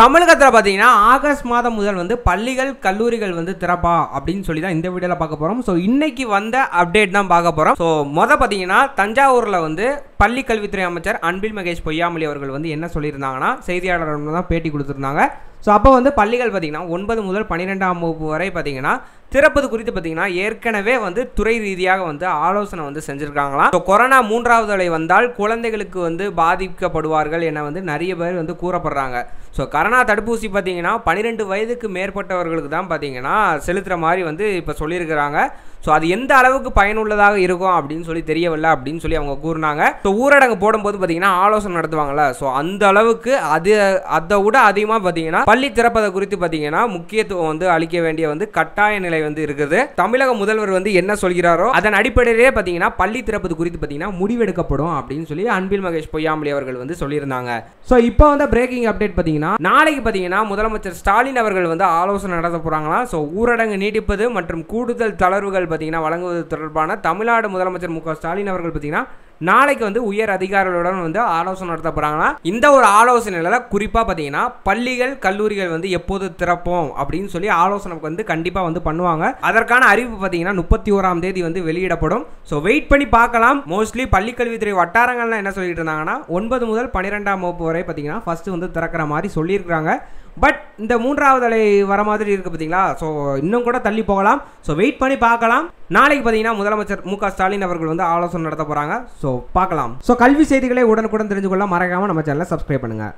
தமிழகத்தில் பார்த்தீங்கன்னா ஆகஸ்ட் மாதம் முதல் வந்து பள்ளிகள் கல்லூரிகள் வந்து திறப்பா அப்படின்னு சொல்லி தான் இந்த வீடியோவில் பார்க்க போகிறோம் ஸோ இன்னைக்கு வந்த அப்டேட் தான் பார்க்க போகிறோம் ஸோ மொதல் பார்த்தீங்கன்னா தஞ்சாவூரில் வந்து பள்ளி கல்வித்துறை அமைச்சர் அன்பில் மகேஷ் பொய்யாமொழி அவர்கள் வந்து என்ன சொல்லியிருந்தாங்கன்னா செய்தியாளர்கள் தான் பேட்டி கொடுத்துருந்தாங்க ஸோ அப்போ வந்து பள்ளிகள் பார்த்திங்கன்னா ஒன்பது முதல் பன்னிரெண்டாம் வகுப்பு வரை பார்த்திங்கன்னா திறப்பது குறித்து பார்த்திங்கன்னா ஏற்கனவே வந்து துறை ரீதியாக வந்து ஆலோசனை வந்து செஞ்சுருக்காங்களாம் ஸோ கொரோனா மூன்றாவது அலை வந்தால் குழந்தைகளுக்கு வந்து பாதிக்கப்படுவார்கள் என வந்து நிறைய பேர் வந்து கூறப்படுறாங்க ஸோ கரோனா தடுப்பூசி பார்த்திங்கன்னா பன்னிரெண்டு வயதுக்கு மேற்பட்டவர்களுக்கு தான் பார்த்திங்கன்னா செலுத்துகிற மாதிரி வந்து இப்போ சொல்லியிருக்கிறாங்க ஸோ அது எந்த அளவுக்கு பயனுள்ளதாக இருக்கும் அப்படின்னு சொல்லி தெரியவில்லை அப்படின்னு சொல்லி அவங்க கூறினாங்க ஸோ ஊரடங்கு போடும்போது பார்த்திங்கன்னா ஆலோசனை நடத்துவாங்கள்ல ஸோ அந்த அளவுக்கு அது அதை விட அதிகமாக பார்த்திங்கன்னா பள்ளி திறப்பதை குறித்து பார்த்தீங்கன்னா முக்கியத்துவம் வந்து அளிக்க வேண்டிய வந்து கட்டாய நிலை வந்து இருக்குது தமிழக முதல்வர் வந்து என்ன சொல்கிறாரோ அதன் அடிப்படையிலே பார்த்தீங்கன்னா பள்ளி திறப்பது குறித்து பார்த்தீங்கன்னா முடிவெடுக்கப்படும் அப்படின்னு சொல்லி அன்பில் மகேஷ் பொய்யாமலி அவர்கள் வந்து சொல்லியிருந்தாங்க ஸோ இப்போ வந்து பிரேக்கிங் அப்டேட் பார்த்தீங்கன்னா நாளைக்கு பார்த்தீங்கன்னா முதலமைச்சர் ஸ்டாலின் அவர்கள் வந்து ஆலோசனை நடத்த போகிறாங்களா ஸோ ஊரடங்கு நீட்டிப்பது மற்றும் கூடுதல் தளர்வுகள் பார்த்தீங்கன்னா வழங்குவது தொடர்பான தமிழ்நாடு முதலமைச்சர் மு ஸ்டாலின் அவர்கள் பார்த்தீங்கன்னா நாளைக்கு வந்து உயர் அதிகாரிகளுடன் வந்து ஆலோசனை நடத்த போகிறாங்கன்னா இந்த ஒரு ஆலோசனையில் குறிப்பாக பார்த்தீங்கன்னா பள்ளிகள் கல்லூரிகள் வந்து எப்போது திறப்போம் அப்படின்னு சொல்லி ஆலோசனை வந்து கண்டிப்பாக வந்து பண்ணுவாங்க அதற்கான அறிவிப்பு பார்த்தீங்கன்னா முப்பத்தி ஓராம் தேதி வந்து வெளியிடப்படும் ஸோ வெயிட் பண்ணி பார்க்கலாம் மோஸ்ட்லி பள்ளிக்கல்வித்துறை வட்டாரங்கள்லாம் என்ன சொல்லிட்டு இருந்தாங்கன்னா ஒன்பது முதல் பன்னிரெண்டாம் வகுப்பு வரை பார்த்தீங்கன்னா ஃபஸ்ட்டு வந்து திறக்கிற மாதிரி சொல்லியிருக்கிறாங்க பட் இந்த மூன்றாவது அலை வர மாதிரி இருக்குது பார்த்தீங்களா ஸோ இன்னும் கூட தள்ளி போகலாம் ஸோ வெயிட் பண்ணி பார்க்கலாம் நாளைக்கு பார்த்தீங்கன்னா முதலமைச்சர் மு ஸ்டாலின் அவர்கள் வந்து ஆலோசனை நடத்த போகிறாங்க ஸோ பார்க்கலாம் ஸோ கல்வி செய்திகளை உடனுக்குடன் தெரிஞ்சுக்கொள்ள மறக்காமல் நம்ம சேனலை சப்ஸ்கிரைப் பண்ணுங்கள்